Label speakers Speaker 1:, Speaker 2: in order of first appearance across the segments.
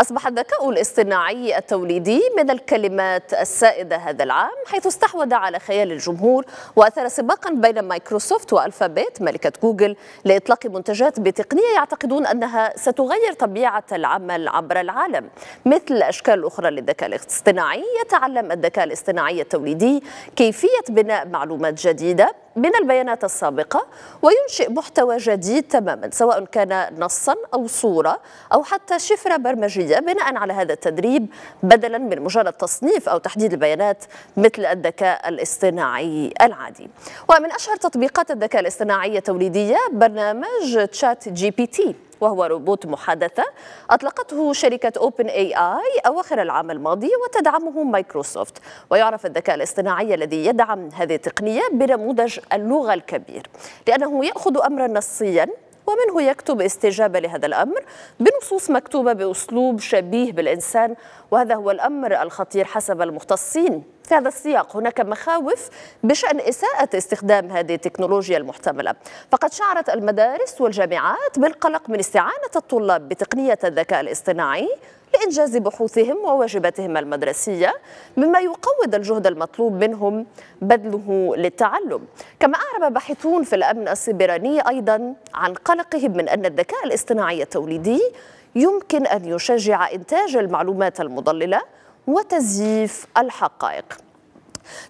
Speaker 1: أصبح الذكاء الاصطناعي التوليدي من الكلمات السائدة هذا العام حيث استحوذ على خيال الجمهور وأثر سباقا بين مايكروسوفت وألفابيت ملكة جوجل لإطلاق منتجات بتقنية يعتقدون أنها ستغير طبيعة العمل عبر العالم مثل أشكال أخرى للذكاء الاصطناعي يتعلم الذكاء الاصطناعي التوليدي كيفية بناء معلومات جديدة من البيانات السابقة وينشئ محتوى جديد تماما سواء كان نصا أو صورة أو حتى شفرة برمجية بناء على هذا التدريب بدلا من مجرد تصنيف أو تحديد البيانات مثل الذكاء الاصطناعي العادي ومن أشهر تطبيقات الذكاء الاصطناعي التوليدية برنامج تشات جي بي تي وهو روبوت محادثة أطلقته شركة أوبن اي آي أواخر العام الماضي وتدعمه مايكروسوفت ويعرف الذكاء الاصطناعي الذي يدعم هذه التقنية بنموذج اللغة الكبير لأنه يأخذ أمرا نصيا ومنه يكتب استجابة لهذا الأمر بنصوص مكتوبة بأسلوب شبيه بالإنسان وهذا هو الأمر الخطير حسب المختصين في هذا السياق هناك مخاوف بشأن إساءة استخدام هذه التكنولوجيا المحتملة فقد شعرت المدارس والجامعات بالقلق من استعانة الطلاب بتقنية الذكاء الاصطناعي لإنجاز بحوثهم وواجباتهم المدرسية مما يقوض الجهد المطلوب منهم بذله للتعلم كما أعرب باحثون في الأمن السيبراني أيضا عن قلقهم من أن الذكاء الاصطناعي التوليدي يمكن أن يشجع إنتاج المعلومات المضللة وتزييف الحقائق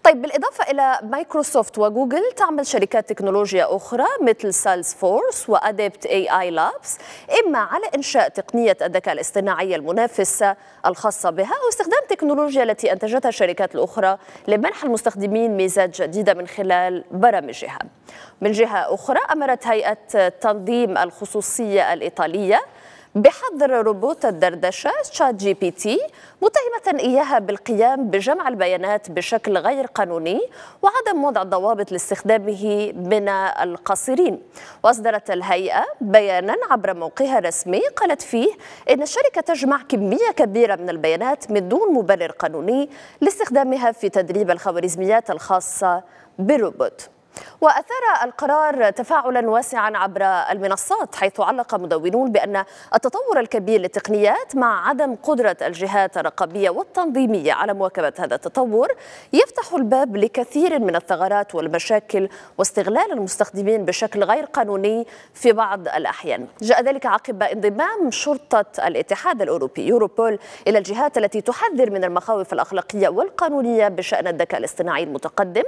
Speaker 1: طيب بالإضافة إلى مايكروسوفت وجوجل تعمل شركات تكنولوجيا أخرى مثل سالس فورس وأدبت اي اي لابس إما على إنشاء تقنية الذكاء الاصطناعي المنافسة الخاصة بها أو استخدام تكنولوجيا التي أنتجتها الشركات الأخرى لمنح المستخدمين ميزات جديدة من خلال برامجها من جهة أخرى أمرت هيئة تنظيم الخصوصية الإيطالية بحظر روبوت الدردشة تشات جي بي تي متهمة إياها بالقيام بجمع البيانات بشكل غير قانوني وعدم وضع ضوابط لاستخدامه من القاصرين وأصدرت الهيئة بيانا عبر موقعها الرسمي قالت فيه إن الشركة تجمع كمية كبيرة من البيانات من دون مبرر قانوني لاستخدامها في تدريب الخوارزميات الخاصة بالروبوت وأثار القرار تفاعلا واسعا عبر المنصات حيث علق مدونون بأن التطور الكبير للتقنيات مع عدم قدرة الجهات الرقابية والتنظيمية على مواكبة هذا التطور يفتح الباب لكثير من الثغرات والمشاكل واستغلال المستخدمين بشكل غير قانوني في بعض الأحيان جاء ذلك عقب انضمام شرطة الاتحاد الأوروبي يوروبول إلى الجهات التي تحذر من المخاوف الأخلاقية والقانونية بشأن الذكاء الاصطناعي المتقدم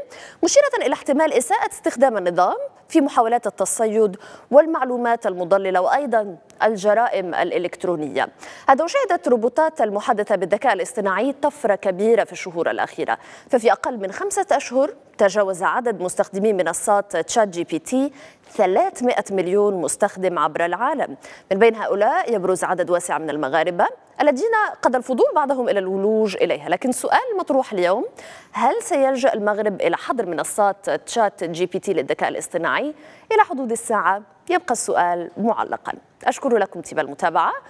Speaker 1: مشيرة إلى احتمال إساءة بدأت استخدام النظام في محاولات التصيد والمعلومات المضللة وأيضا الجرائم الإلكترونية هذا وشهدت روبوتات المحدثة بالذكاء الاصطناعي طفرة كبيرة في الشهور الأخيرة ففي أقل من خمسة أشهر تجاوز عدد مستخدمي منصات تشات جي بي تي 300 مليون مستخدم عبر العالم من بين هؤلاء يبرز عدد واسع من المغاربة الذين قد الفضول بعضهم إلى الولوج إليها لكن سؤال مطروح اليوم هل سيلجأ المغرب إلى حظر منصات تشات جي بي تي للذكاء الاصطناعي إلى حدود الساعة يبقى السؤال معلقا أشكر لكم تبا المتابعة